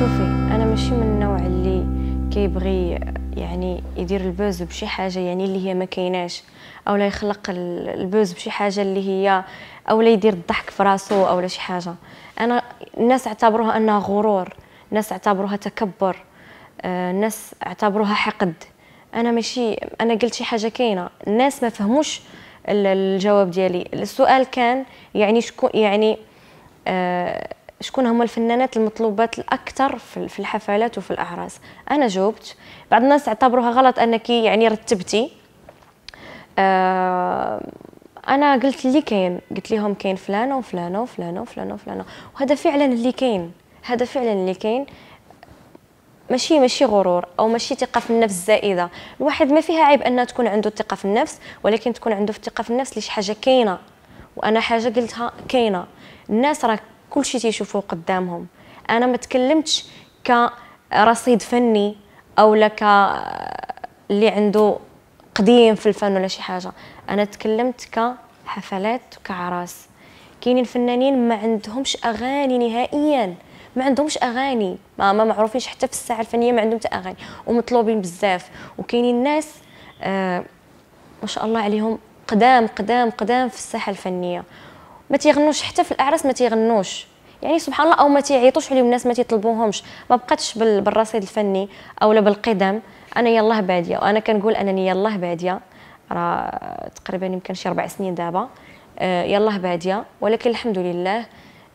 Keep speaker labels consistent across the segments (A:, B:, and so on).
A: شوفي انا ماشي من النوع اللي كيبغي يعني يدير البوز بشي حاجه يعني اللي هي ما كايناش او لا يخلق البوز بشي حاجه اللي هي او لا يدير الضحك في راسو او لا شي حاجه انا الناس اعتبروها انها غرور الناس اعتبروها تكبر آه، الناس اعتبروها حقد انا ماشي انا قلت شي حاجه كاينه الناس ما فهموش الجواب ديالي السؤال كان يعني شكون يعني آه شكون هما الفنانات المطلوبات الاكثر في الحفلات وفي الاعراس انا جاوبت بعض الناس اعتبروها غلط انك يعني رتبتي آه، انا قلت اللي كاين قلت لهم كاين فلانه وفلانه وفلانه وفلانه وفلانه وهذا فعلا اللي كاين هذا فعلا اللي كاين ماشي ماشي غرور او ماشي ثقه في النفس زائده الواحد ما فيها عيب انها تكون عنده الثقه في النفس ولكن تكون عنده الثقه في النفس لشي حاجه كاينه وانا حاجه قلتها كاينه الناس راه كل شيء تيشوفوه قدامهم انا ما تكلمتش كرصيد فني او لك اللي عنده قديم في الفن ولا شي حاجه انا تكلمت كحفلات وكعراس كاينين فنانين ما عندهمش اغاني نهائيا ما عندهمش اغاني ما, ما معروفينش حتى في الساحه الفنيه ما عندهم حتى اغاني ومطلوبين بزاف وكاينين ناس آه ما شاء الله عليهم قدام قدام قدام في الساحه الفنيه ما تيغنوش حتى في الاعراس ما تيغنوش يعني سبحان الله او ما تيعيطوش عليهم الناس ما تيطلبوهمش ما بقاتش بالرصيد الفني اولا بالقدم انا يلاه باديه وانا كنقول انني يلاه باديه راه تقريبا يمكن شي اربع سنين دابا يلاه باديه ولكن الحمد لله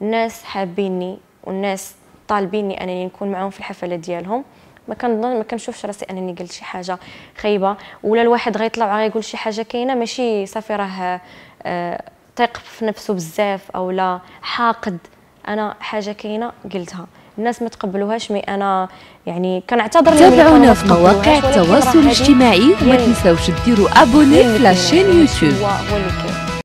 A: الناس حابيني والناس طالبيني انني نكون معاهم في الحفلات ديالهم ما كنظن ما كنشوفش راسي انني قلت شي حاجه خايبه ولا الواحد غيطلع غيقول شي حاجه كاينه ماشي صافي راه آه، تيق في نفسه بزاف او لا حاقد انا حاجه كاينه قلتها الناس ما تقبلوهاش مي انا يعني كنعتذر تابعونا في مواقع التواصل الاجتماعي وما تنساوش ديروا ابوني في لاشين يوتيوب